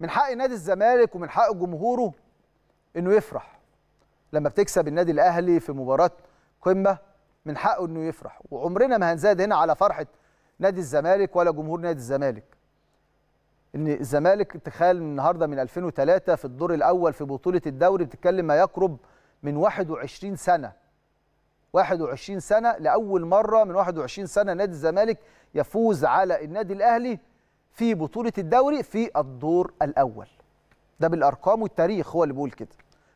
من حق نادي الزمالك ومن حق جمهوره انه يفرح لما بتكسب النادي الاهلي في مباراه قمه من حقه انه يفرح وعمرنا ما هنزاد هنا على فرحه نادي الزمالك ولا جمهور نادي الزمالك ان الزمالك تخيل النهارده من 2003 في الدور الاول في بطوله الدوري بتتكلم ما يقرب من 21 سنه 21 سنه لاول مره من 21 سنه نادي الزمالك يفوز على النادي الاهلي في بطولة الدوري في الدور الأول ده بالأرقام والتاريخ هو اللي بيقول كده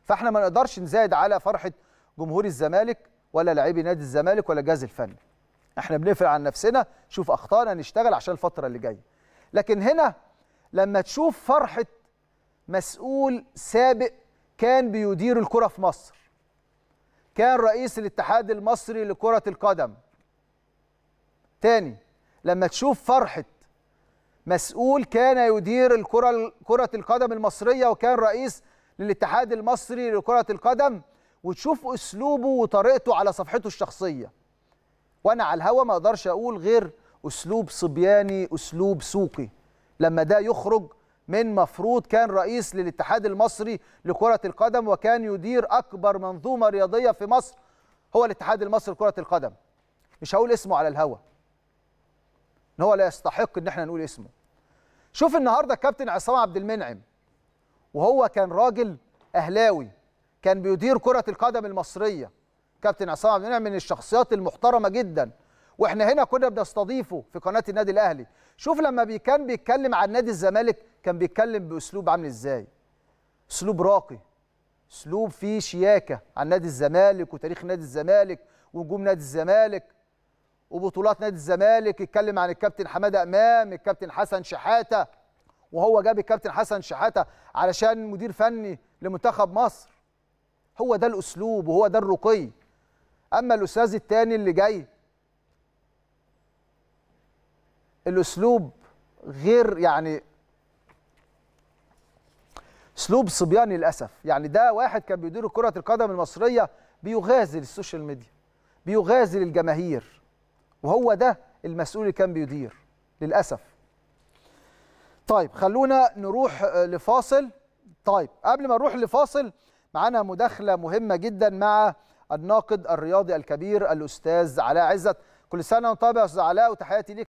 فاحنا ما نقدرش نزايد على فرحة جمهور الزمالك ولا لاعبي نادي الزمالك ولا الجهاز الفني احنا بنقفل عن نفسنا شوف أخطائنا نشتغل عشان الفترة اللي جاية لكن هنا لما تشوف فرحة مسؤول سابق كان بيدير الكرة في مصر كان رئيس الاتحاد المصري لكرة القدم تاني لما تشوف فرحة مسؤول كان يدير الكرة كرة القدم المصرية وكان رئيس للاتحاد المصري لكرة القدم وتشوف أسلوبه وطريقته على صفحته الشخصية وأنا على الهوا ما أقدرش أقول غير أسلوب صبياني أسلوب سوقي لما ده يخرج من مفروض كان رئيس للاتحاد المصري لكرة القدم وكان يدير أكبر منظومة رياضية في مصر هو الاتحاد المصري لكرة القدم مش هقول اسمه على الهوا ان هو لا يستحق ان احنا نقول اسمه شوف النهارده الكابتن عصام عبد المنعم وهو كان راجل اهلاوي كان بيدير كره القدم المصريه كابتن عصام عبد المنعم من الشخصيات المحترمه جدا واحنا هنا كنا بنستضيفه في قناه النادي الاهلي شوف لما كان بيتكلم عن نادي الزمالك كان بيتكلم باسلوب عامل ازاي اسلوب راقي اسلوب فيه شياكه عن نادي الزمالك وتاريخ نادي الزمالك ونجوم نادي الزمالك وبطولات نادي الزمالك اتكلم عن الكابتن حماده امام الكابتن حسن شحاته وهو جاب الكابتن حسن شحاته علشان مدير فني لمنتخب مصر هو ده الاسلوب وهو ده الرقي اما الاستاذ الثاني اللي جاي الاسلوب غير يعني اسلوب صبياني للاسف يعني ده واحد كان بيدير كره القدم المصريه بيغازل السوشيال ميديا بيغازل الجماهير وهو ده المسؤول اللي كان بيدير للأسف طيب خلونا نروح آه، لفاصل طيب قبل ما نروح لفاصل معانا مداخلة مهمة جدا مع الناقد الرياضي الكبير الأستاذ علاء عزت كل سنة وانت طيب يا أستاذ علاء وتحياتي ليك